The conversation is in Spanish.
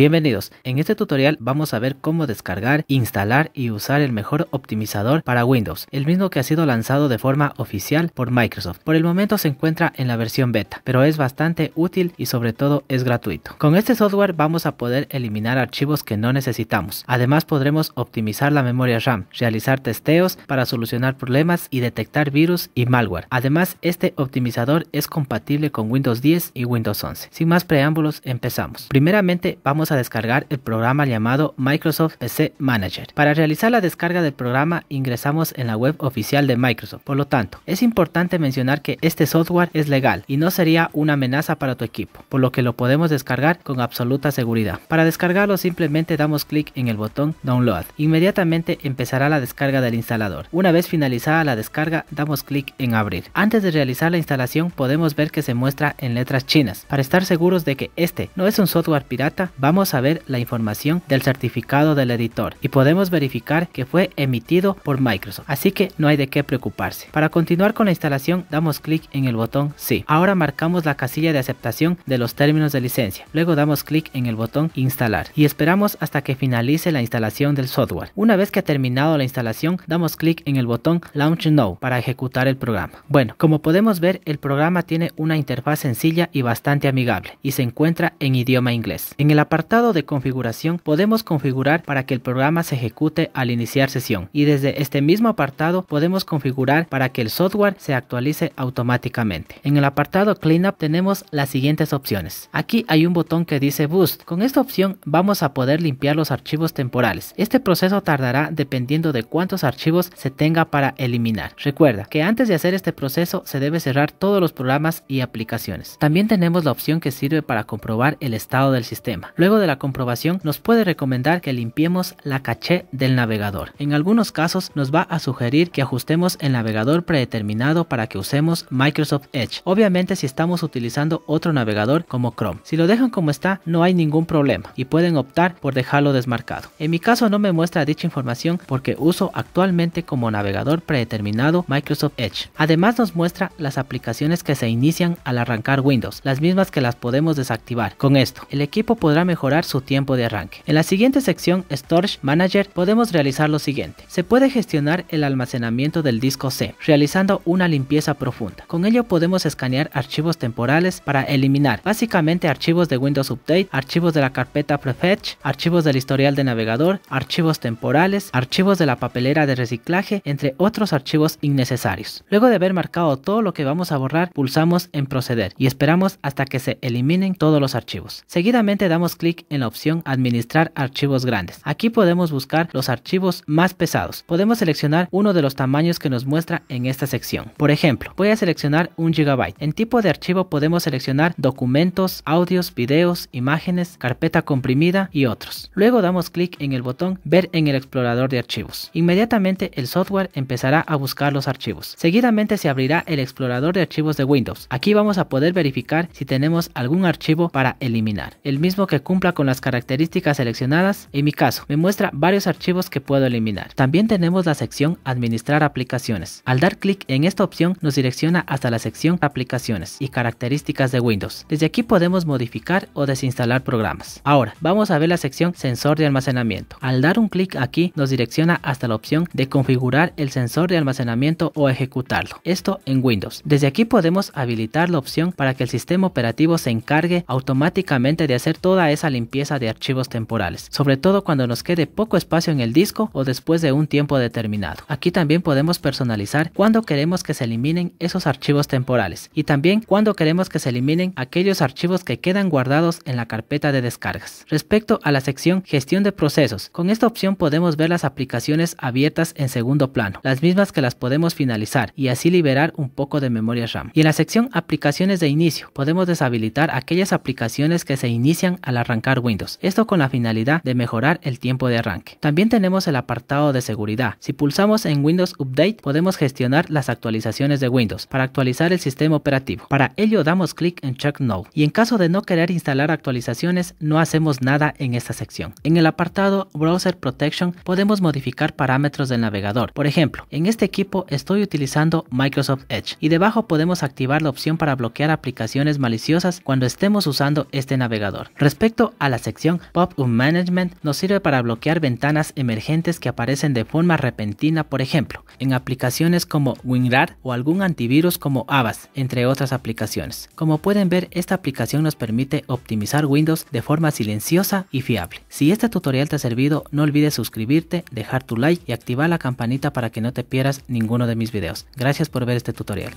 Bienvenidos, en este tutorial vamos a ver cómo descargar, instalar y usar el mejor optimizador para Windows, el mismo que ha sido lanzado de forma oficial por Microsoft. Por el momento se encuentra en la versión beta, pero es bastante útil y sobre todo es gratuito. Con este software vamos a poder eliminar archivos que no necesitamos. Además podremos optimizar la memoria RAM, realizar testeos para solucionar problemas y detectar virus y malware. Además este optimizador es compatible con Windows 10 y Windows 11. Sin más preámbulos empezamos. Primeramente vamos a descargar el programa llamado Microsoft PC Manager. Para realizar la descarga del programa ingresamos en la web oficial de Microsoft. Por lo tanto, es importante mencionar que este software es legal y no sería una amenaza para tu equipo, por lo que lo podemos descargar con absoluta seguridad. Para descargarlo simplemente damos clic en el botón Download. Inmediatamente empezará la descarga del instalador. Una vez finalizada la descarga damos clic en Abrir. Antes de realizar la instalación podemos ver que se muestra en letras chinas. Para estar seguros de que este no es un software pirata, vamos a ver la información del certificado del editor y podemos verificar que fue emitido por Microsoft, así que no hay de qué preocuparse. Para continuar con la instalación damos clic en el botón Sí. Ahora marcamos la casilla de aceptación de los términos de licencia, luego damos clic en el botón Instalar y esperamos hasta que finalice la instalación del software. Una vez que ha terminado la instalación damos clic en el botón Launch Now para ejecutar el programa. Bueno, como podemos ver el programa tiene una interfaz sencilla y bastante amigable y se encuentra en idioma inglés. En el apartado en el apartado de configuración podemos configurar para que el programa se ejecute al iniciar sesión y desde este mismo apartado podemos configurar para que el software se actualice automáticamente. En el apartado Cleanup tenemos las siguientes opciones. Aquí hay un botón que dice Boost. Con esta opción vamos a poder limpiar los archivos temporales. Este proceso tardará dependiendo de cuántos archivos se tenga para eliminar. Recuerda que antes de hacer este proceso se debe cerrar todos los programas y aplicaciones. También tenemos la opción que sirve para comprobar el estado del sistema de la comprobación nos puede recomendar que limpiemos la caché del navegador. En algunos casos nos va a sugerir que ajustemos el navegador predeterminado para que usemos Microsoft Edge. Obviamente si estamos utilizando otro navegador como Chrome. Si lo dejan como está no hay ningún problema y pueden optar por dejarlo desmarcado. En mi caso no me muestra dicha información porque uso actualmente como navegador predeterminado Microsoft Edge. Además nos muestra las aplicaciones que se inician al arrancar Windows, las mismas que las podemos desactivar. Con esto, el equipo podrá mejorar su tiempo de arranque. En la siguiente sección Storage Manager podemos realizar lo siguiente. Se puede gestionar el almacenamiento del disco C, realizando una limpieza profunda. Con ello podemos escanear archivos temporales para eliminar básicamente archivos de Windows Update, archivos de la carpeta Prefetch, archivos del historial de navegador, archivos temporales, archivos de la papelera de reciclaje, entre otros archivos innecesarios. Luego de haber marcado todo lo que vamos a borrar, pulsamos en proceder y esperamos hasta que se eliminen todos los archivos. Seguidamente damos clic en la opción administrar archivos grandes. Aquí podemos buscar los archivos más pesados. Podemos seleccionar uno de los tamaños que nos muestra en esta sección. Por ejemplo, voy a seleccionar un gigabyte. En tipo de archivo podemos seleccionar documentos, audios, videos, imágenes, carpeta comprimida y otros. Luego damos clic en el botón ver en el explorador de archivos. Inmediatamente el software empezará a buscar los archivos. Seguidamente se abrirá el explorador de archivos de Windows. Aquí vamos a poder verificar si tenemos algún archivo para eliminar, el mismo que cumple con las características seleccionadas, en mi caso, me muestra varios archivos que puedo eliminar. También tenemos la sección Administrar aplicaciones. Al dar clic en esta opción nos direcciona hasta la sección Aplicaciones y características de Windows. Desde aquí podemos modificar o desinstalar programas. Ahora, vamos a ver la sección Sensor de almacenamiento. Al dar un clic aquí nos direcciona hasta la opción de configurar el sensor de almacenamiento o ejecutarlo. Esto en Windows. Desde aquí podemos habilitar la opción para que el sistema operativo se encargue automáticamente de hacer toda esa limpieza de archivos temporales, sobre todo cuando nos quede poco espacio en el disco o después de un tiempo determinado. Aquí también podemos personalizar cuándo queremos que se eliminen esos archivos temporales y también cuándo queremos que se eliminen aquellos archivos que quedan guardados en la carpeta de descargas. Respecto a la sección Gestión de procesos, con esta opción podemos ver las aplicaciones abiertas en segundo plano, las mismas que las podemos finalizar y así liberar un poco de memoria RAM. Y en la sección Aplicaciones de inicio, podemos deshabilitar aquellas aplicaciones que se inician al arrancar Windows, esto con la finalidad de mejorar el tiempo de arranque. También tenemos el apartado de seguridad. Si pulsamos en Windows Update podemos gestionar las actualizaciones de Windows para actualizar el sistema operativo. Para ello damos clic en Check No y en caso de no querer instalar actualizaciones no hacemos nada en esta sección. En el apartado Browser Protection podemos modificar parámetros del navegador. Por ejemplo, en este equipo estoy utilizando Microsoft Edge y debajo podemos activar la opción para bloquear aplicaciones maliciosas cuando estemos usando este navegador. Respecto a la sección Pop Up Management nos sirve para bloquear ventanas emergentes que aparecen de forma repentina, por ejemplo, en aplicaciones como WinRAR o algún antivirus como Avast, entre otras aplicaciones. Como pueden ver, esta aplicación nos permite optimizar Windows de forma silenciosa y fiable. Si este tutorial te ha servido, no olvides suscribirte, dejar tu like y activar la campanita para que no te pierdas ninguno de mis videos. Gracias por ver este tutorial.